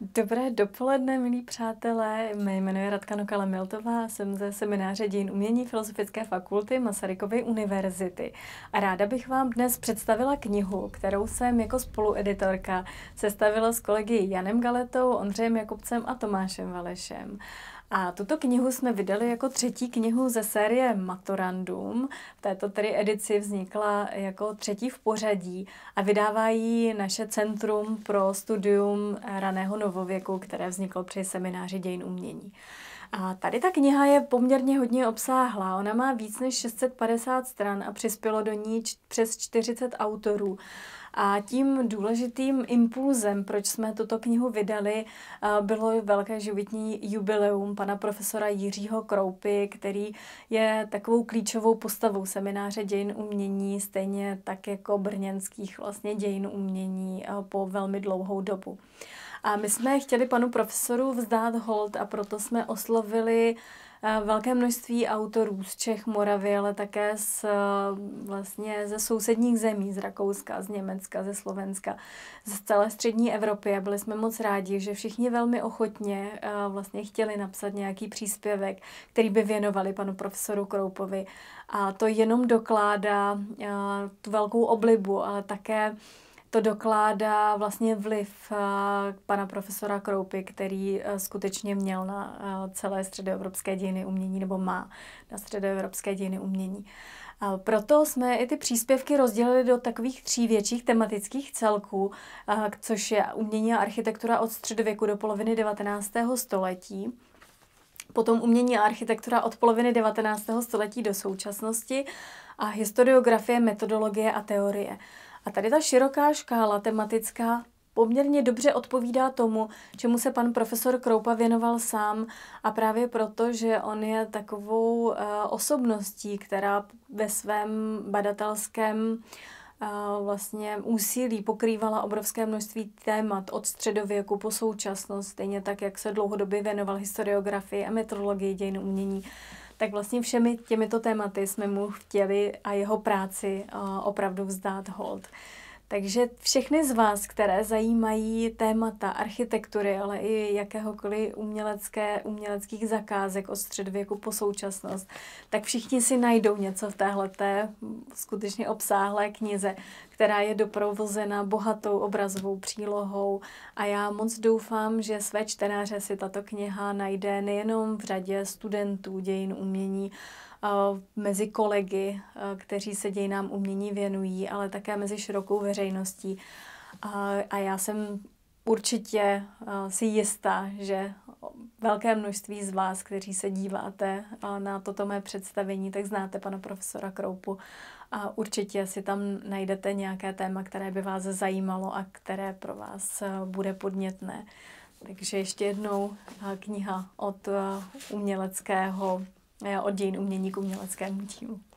Dobré dopoledne, milí přátelé. Mé jméno je Radka Nokala Miltová, jsem ze semináře Dějin umění Filozofické fakulty Masarykovy univerzity. A ráda bych vám dnes představila knihu, kterou jsem jako spolueditorka sestavila s kolegy Janem Galetou, Ondřejem Jakubcem a Tomášem Valešem. A tuto knihu jsme vydali jako třetí knihu ze série Matorandum. V této tedy edici vznikla jako třetí v pořadí a vydává ji naše Centrum pro studium raného novověku, které vzniklo při semináři dějin umění. A tady ta kniha je poměrně hodně obsáhlá. Ona má víc než 650 stran a přispělo do ní přes 40 autorů. A tím důležitým impulzem, proč jsme tuto knihu vydali, eh, bylo velké životní jubileum pana profesora Jiřího Kroupy, který je takovou klíčovou postavou semináře dějin umění, stejně tak jako brněnských vlastně dějin umění eh, po velmi dlouhou dobu. A my jsme chtěli panu profesoru vzdát hold a proto jsme oslovili eh, velké množství autorů z Čech, Moravy, ale také z, eh, vlastně ze sousedních zemí, z Rakouska, z Německa, ze Slovenska, z celé střední Evropy a byli jsme moc rádi, že všichni velmi ochotně eh, vlastně chtěli napsat nějaký příspěvek, který by věnovali panu profesoru Kroupovi. A to jenom dokládá tu velkou oblibu, ale také to dokládá vlastně vliv eh, pana profesora Kroupy, který eh, skutečně měl na eh, celé středoevropské dějiny umění, nebo má na středoevropské dějiny umění. A proto jsme i ty příspěvky rozdělili do takových tří větších tematických celků, což je umění a architektura od středověku do poloviny 19. století potom umění a architektura od poloviny 19. století do současnosti a historiografie, metodologie a teorie. A tady ta široká škála tematická poměrně dobře odpovídá tomu, čemu se pan profesor Kroupa věnoval sám a právě proto, že on je takovou eh, osobností, která ve svém badatelském vlastně úsilí pokrývala obrovské množství témat od středověku po současnost, stejně tak, jak se dlouhodobě věnoval historiografii a metrologii dějin umění. Tak vlastně všemi těmito tématy jsme mu chtěli a jeho práci opravdu vzdát hold. Takže všechny z vás, které zajímají témata architektury, ale i jakéhokoliv umělecké, uměleckých zakázek od středověku po současnost, tak všichni si najdou něco v téhleté skutečně obsáhlé knize, která je doprovozena bohatou obrazovou přílohou a já moc doufám, že své čtenáře si tato kniha najde nejenom v řadě studentů dějin umění, mezi kolegy, kteří se dějinám umění věnují, ale také mezi širokou veřejností. A já jsem určitě eh, si jistá, že velké množství z vás, kteří se díváte eh, na toto mé představení, tak znáte pana profesora Kroupu a určitě si tam najdete nějaké téma, které by vás zajímalo a které pro vás eh, bude podnětné. Takže ještě jednou kniha od uměleckého, od dějin umění k uměleckému dílu.